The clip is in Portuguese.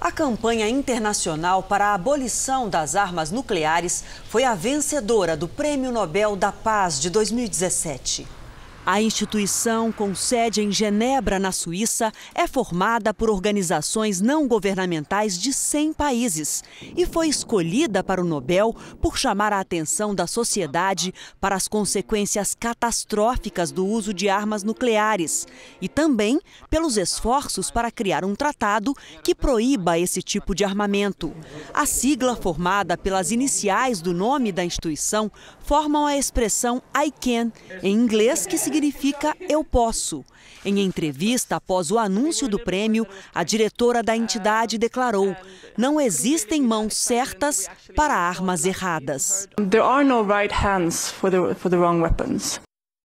A campanha internacional para a abolição das armas nucleares foi a vencedora do Prêmio Nobel da Paz de 2017. A instituição, com sede em Genebra, na Suíça, é formada por organizações não governamentais de 100 países e foi escolhida para o Nobel por chamar a atenção da sociedade para as consequências catastróficas do uso de armas nucleares e também pelos esforços para criar um tratado que proíba esse tipo de armamento. A sigla formada pelas iniciais do nome da instituição formam a expressão ICAN, em inglês que significa significa eu posso. Em entrevista após o anúncio do prêmio, a diretora da entidade declarou: não existem mãos certas para armas erradas. There are no right hands for the, for the wrong weapons.